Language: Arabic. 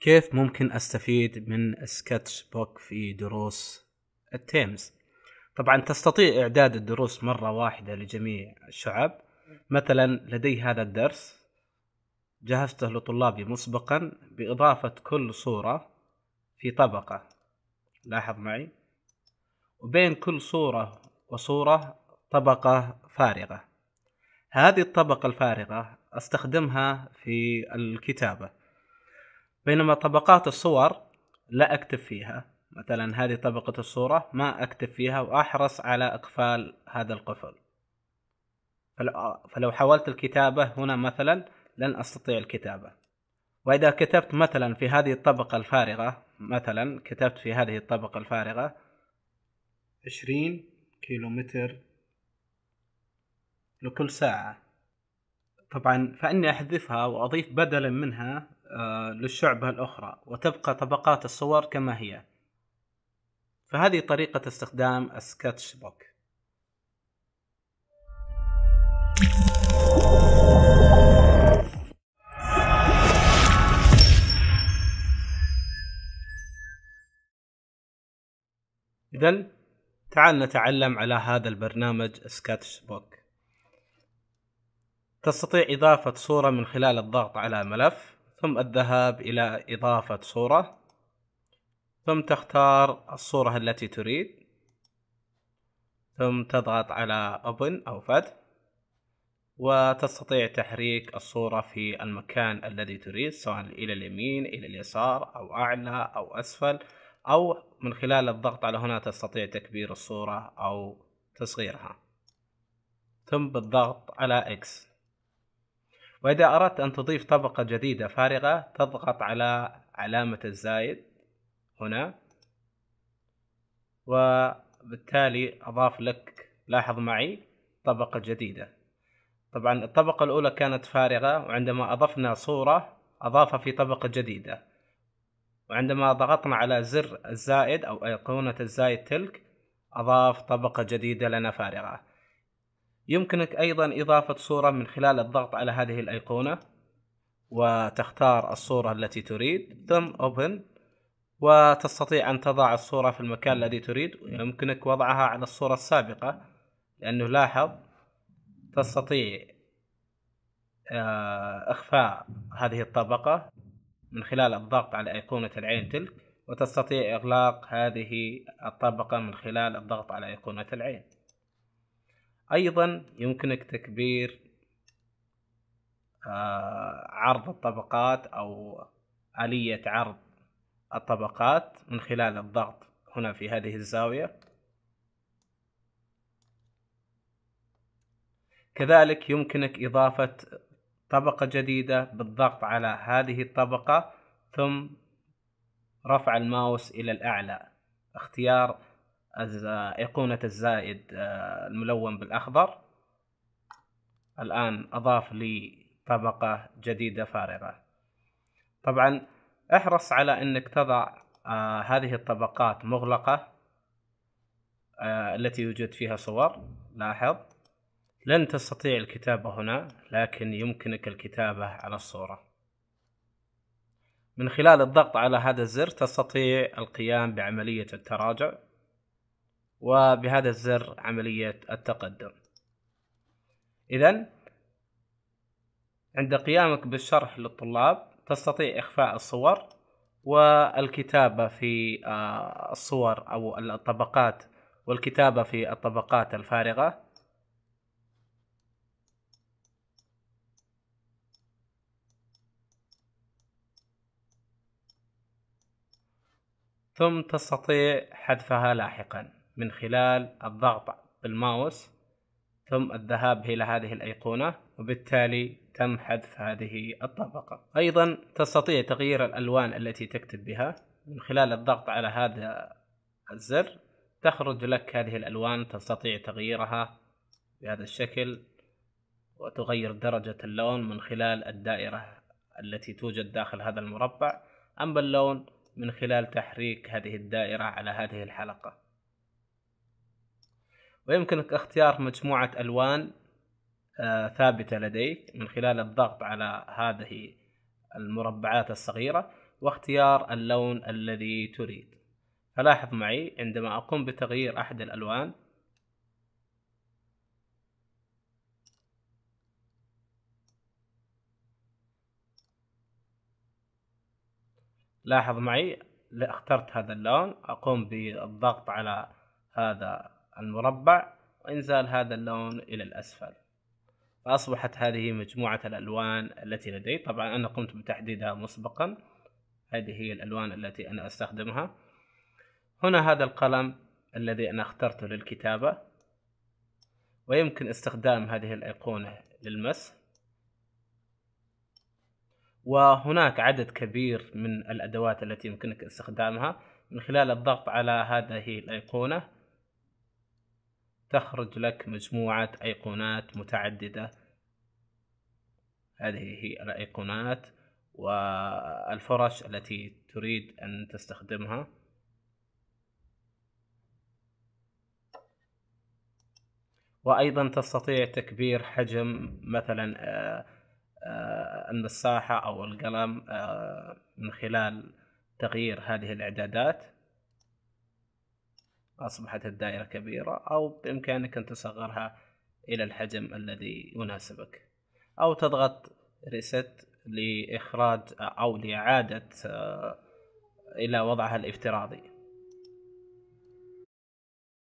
كيف ممكن استفيد من سكتش بوك في دروس التيمز طبعا تستطيع اعداد الدروس مره واحده لجميع الشعب مثلا لدي هذا الدرس جهزته لطلابي مسبقا باضافه كل صوره في طبقه لاحظ معي وبين كل صوره وصوره طبقه فارغه هذه الطبقه الفارغه استخدمها في الكتابه بينما طبقات الصور لا اكتب فيها مثلا هذه طبقة الصورة ما اكتب فيها واحرص على اقفال هذا القفل فلو حاولت الكتابة هنا مثلا لن استطيع الكتابة واذا كتبت مثلا في هذه الطبقة الفارغة مثلا كتبت في هذه الطبقة الفارغة عشرين كيلومتر لكل ساعة طبعا فاني احذفها واضيف بدلا منها آه، للشعبة الأخرى وتبقى طبقات الصور كما هي فهذه طريقة استخدام السكتش بوك إذا تعال نتعلم على هذا البرنامج سكتش بوك تستطيع إضافة صورة من خلال الضغط على ملف ثم الذهاب إلى إضافة صورة ثم تختار الصورة التي تريد ثم تضغط على اوبن أو فتح وتستطيع تحريك الصورة في المكان الذي تريد سواء إلى اليمين إلى اليسار أو أعلى أو أسفل أو من خلال الضغط على هنا تستطيع تكبير الصورة أو تصغيرها ثم بالضغط على اكس وإذا أردت أن تضيف طبقة جديدة فارغة تضغط على علامة الزائد هنا وبالتالي أضاف لك لاحظ معي طبقة جديدة طبعا الطبقة الأولى كانت فارغة وعندما أضفنا صورة أضافها في طبقة جديدة وعندما ضغطنا على زر الزائد أو أيقونة الزائد تلك أضاف طبقة جديدة لنا فارغة يمكنك أيضا إضافة صورة من خلال الضغط على هذه الأيقونة وتختار الصورة التي تريد ثم أوبن وتستطيع أن تضع الصورة في المكان الذي تريد يمكنك وضعها على الصورة السابقة لأنه لاحظ تستطيع آه، إخفاء هذه الطبقة من خلال الضغط على أيقونة العين تلك وتستطيع إغلاق هذه الطبقة من خلال الضغط على أيقونة العين ايضا يمكنك تكبير آه، عرض الطبقات او آلية عرض الطبقات من خلال الضغط هنا في هذه الزاوية كذلك يمكنك إضافة طبقة جديدة بالضغط على هذه الطبقة ثم رفع الماوس إلى الأعلى اختيار أيقونة الزائد آه، الملون بالأخضر الآن أضاف لي طبقة جديدة فارغة طبعا احرص على أنك تضع آه، هذه الطبقات مغلقة آه، التي يوجد فيها صور لاحظ لن تستطيع الكتابة هنا لكن يمكنك الكتابة على الصورة من خلال الضغط على هذا الزر تستطيع القيام بعملية التراجع وبهذا الزر عملية التقدم إذا عند قيامك بالشرح للطلاب تستطيع إخفاء الصور والكتابة في آه، الصور أو الطبقات والكتابة في الطبقات الفارغة ثم تستطيع حذفها لاحقاً من خلال الضغط بالماوس ثم الذهاب إلى هذه الأيقونة وبالتالي تم حذف هذه الطبقة أيضا تستطيع تغيير الألوان التي تكتب بها من خلال الضغط على هذا الزر تخرج لك هذه الألوان تستطيع تغييرها بهذا الشكل وتغير درجة اللون من خلال الدائرة التي توجد داخل هذا المربع أما اللون من خلال تحريك هذه الدائرة على هذه الحلقة ويمكنك اختيار مجموعة ألوان آه، ثابتة لديك من خلال الضغط على هذه المربعات الصغيرة واختيار اللون الذي تريد فلاحظ معي عندما أقوم بتغيير أحد الألوان لاحظ معي اخترت هذا اللون أقوم بالضغط على هذا المربع وإنزال هذا اللون إلى الأسفل فأصبحت هذه مجموعة الألوان التي لدي طبعا أنا قمت بتحديدها مسبقا هذه هي الألوان التي أنا أستخدمها هنا هذا القلم الذي أنا اخترته للكتابة ويمكن استخدام هذه الأيقونة للمس وهناك عدد كبير من الأدوات التي يمكنك استخدامها من خلال الضغط على هذه الأيقونة تخرج لك مجموعة أيقونات متعددة هذه هي الأيقونات والفرش التي تريد أن تستخدمها وأيضا تستطيع تكبير حجم مثلا آه، آه، المساحة أو القلم آه، من خلال تغيير هذه الإعدادات أصبحت الدائرة كبيرة أو بإمكانك أن تصغرها إلى الحجم الذي يناسبك أو تضغط ريست لإخراج أو لإعادة آه، إلى وضعها الافتراضي